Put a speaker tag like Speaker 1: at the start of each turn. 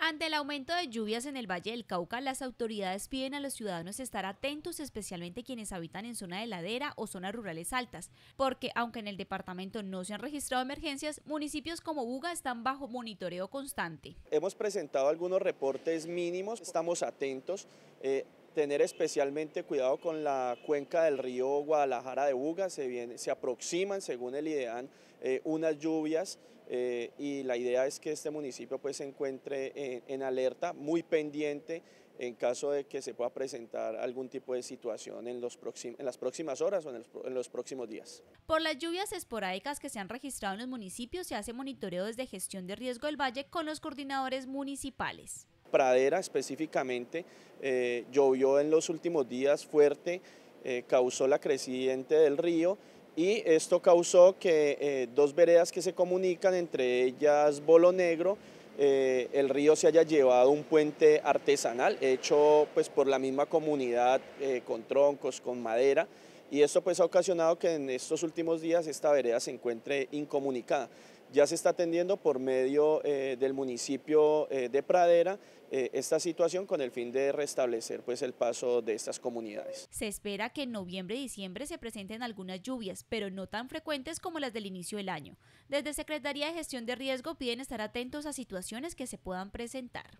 Speaker 1: Ante el aumento de lluvias en el Valle del Cauca, las autoridades piden a los ciudadanos estar atentos, especialmente quienes habitan en zona de ladera o zonas rurales altas, porque aunque en el departamento no se han registrado emergencias, municipios como Buga están bajo monitoreo constante.
Speaker 2: Hemos presentado algunos reportes mínimos, estamos atentos. Eh, tener especialmente cuidado con la cuenca del río Guadalajara de Buga, se, se aproximan según el IDEAN eh, unas lluvias eh, y la idea es que este municipio pues, se encuentre en, alerta, muy pendiente en caso de que se pueda presentar algún tipo de situación en, en las próximas horas o en, en los próximos días.
Speaker 1: Por las lluvias esporádicas que se han registrado en los municipios, se hace monitoreo desde gestión de riesgo del valle con los coordinadores municipales.
Speaker 2: Pradera específicamente, eh, llovió en los últimos días fuerte, eh, causó la creciente del río y esto causó que eh, dos veredas que se comunican, entre ellas Bolo Negro, el río se haya llevado un puente artesanal hecho pues, por la misma comunidad con troncos, con madera y esto pues, ha ocasionado que en estos últimos días esta vereda se encuentre incomunicada. Ya se está atendiendo por medio eh, del municipio eh, de Pradera eh, esta situación con el fin de restablecer pues, el paso de estas comunidades.
Speaker 1: Se espera que en noviembre y diciembre se presenten algunas lluvias, pero no tan frecuentes como las del inicio del año. Desde Secretaría de Gestión de Riesgo piden estar atentos a situaciones que se puedan presentar.